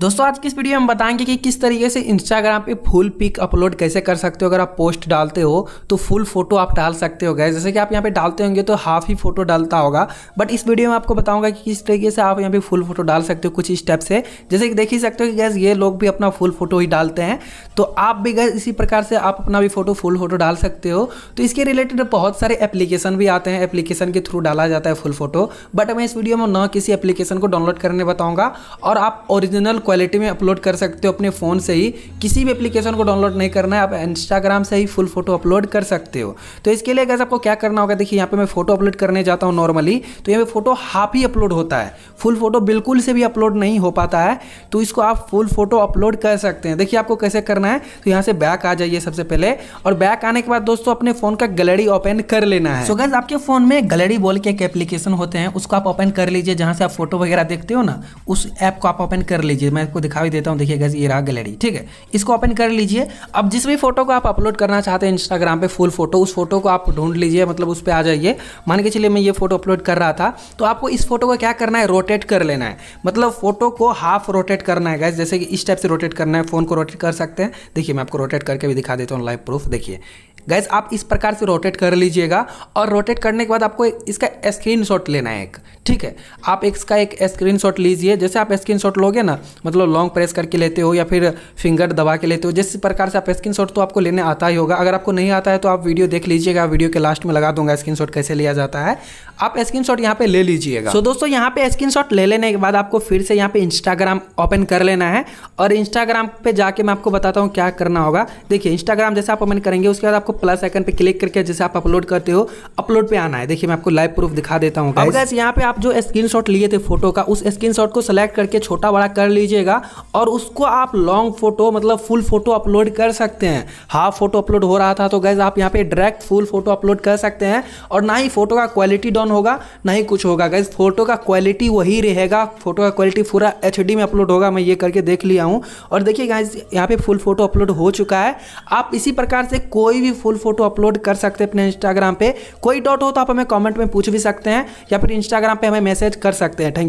दोस्तों आज की इस वीडियो में हम बताएंगे कि किस तरीके से इंस्टाग्राम पे फुल पिक अपलोड कैसे कर सकते हो अगर आप पोस्ट डालते हो तो फुल फोटो आप डाल सकते हो गए जैसे कि आप यहाँ पे डालते होंगे तो हाफ ही फोटो डालता होगा बट इस वीडियो में आपको बताऊंगा कि किस तरीके से आप यहाँ पे फुल फोटो डाल सकते हो कुछ स्टेप से जैसे कि देख ही सकते हो कि गैस ये लोग भी अपना फुल फोटो ही डालते हैं तो आप भी गैस इसी प्रकार से आप अपना भी फोटो फुल फोटो डाल सकते हो तो इसके रिलेटेड बहुत सारे एप्लीकेशन भी आते हैं एप्लीकेशन के थ्रू डाला जाता है फुल फोटो बट मैं इस वीडियो में न किसी एप्लीकेशन को डाउनलोड करने बताऊँगा और आप ओरिजिनल क्वालिटी में अपलोड कर सकते हो अपने फ़ोन से ही किसी भी एप्लीकेशन को डाउनलोड नहीं करना है आप इंस्टाग्राम से ही फुल फोटो अपलोड कर सकते हो तो इसके लिए गैस आपको क्या करना होगा देखिए यहाँ पे मैं फोटो अपलोड करने जाता हूँ नॉर्मली तो यहाँ पे फोटो हाफ ही अपलोड होता है फुल फोटो बिल्कुल से भी अपलोड नहीं हो पाता है तो इसको आप फुल फोटो अपलोड कर सकते हैं देखिए आपको कैसे करना है तो यहाँ से बैक आ जाइए सबसे पहले और बैक आने के बाद दोस्तों अपने फ़ोन का गैलरी ओपन कर लेना है सो so गैस आपके फ़ोन में गैलरी बोल के एक एप्लीकेशन होते हैं उसको आप ओपन कर लीजिए जहाँ से आप फोटो वगैरह देखते हो ना उस ऐप को आप ओपन कर लीजिए मैं आपको भी देता हूँ देखिए गैस ये रहा गैलरी ठीक है इसको ओपन कर लीजिए अब जिस भी फोटो को आप अपलोड करना चाहते हैं इंस्टाग्राम पे फुल फोटो उस फोटो को आप ढूंढ लीजिए मतलब उस पर आ जाइए मान के चलिए मैं ये फोटो अपलोड कर रहा था तो आपको इस फोटो को क्या करना है रोटेट कर लेना है मतलब फोटो को हाफ रोटेट करना है गैस जैसे कि इस टाइप से रोटेट करना है फ़ोन को रोटेट कर सकते हैं देखिए मैं आपको रोटेट करके भी दिखा देता हूँ लाइव प्रूफ देखिए गैस आप इस प्रकार से रोटेट कर लीजिएगा और रोटेट करने के बाद आपको इसका स्क्रीन शॉट लेना है एक ठीक है आप इसका एक स्क्रीन शॉट लीजिए जैसे आप स्क्रीन शॉट लोगे ना मतलब लॉन्ग प्रेस करके लेते हो या फिर फिंगर दबा के लेते हो जिस प्रकार से आप स्क्रीन शॉट तो आपको लेने आता ही होगा अगर आपको नहीं आता है तो आप वीडियो देख लीजिएगा वीडियो के लास्ट में लगा दूंगा स्क्रीन शॉट कैसे लिया जाता है आप स्क्रीन शॉट यहाँ पे ले लीजिएगा तो दोस्तों यहाँ पे स्क्रीन शॉट ले लेने के बाद आपको फिर से यहाँ पे इंस्टाग्राम ओपन कर लेना है और इंस्टाग्राम पे जाके मैं आपको बताता हूँ क्या करना होगा देखिए इंस्टाग्राम जैसे आप ओपन करेंगे उसके बाद आपको आपको प्लस आइकन पे क्लिक करके जैसे आप अपलोड करते हो अपलोड पे आना है देखिए मैं आपको लाइव प्रूफ दिखा देता हूँ यहाँ पे आप जो स्क्रीनशॉट लिए थे फोटो का उस स्क्रीनशॉट को सिलेक्ट करके छोटा बड़ा कर लीजिएगा और उसको आप लॉन्ग फोटो मतलब फुल फोटो अपलोड कर सकते हैं हाफ फोटो अपलोड हो रहा था तो गैस आप यहाँ पे डायरेक्ट फुल फोटो अपलोड कर सकते हैं और ना ही फोटो का क्वालिटी डाउन होगा ना ही कुछ होगा गैस फोटो का क्वालिटी वही रहेगा फोटो का क्वालिटी पूरा एच में अपलोड होगा मैं ये करके देख लिया हूँ और देखिए गैस यहाँ पे फुल फोटो अपलोड हो चुका है आप इसी प्रकार से कोई भी फुल फोटो अपलोड कर सकते हैं अपने इंस्टाग्राम पे कोई डाउट हो तो आप हमें कमेंट में पूछ भी सकते हैं या फिर इंस्टाग्राम पे हमें मैसेज कर सकते हैं थैंक यू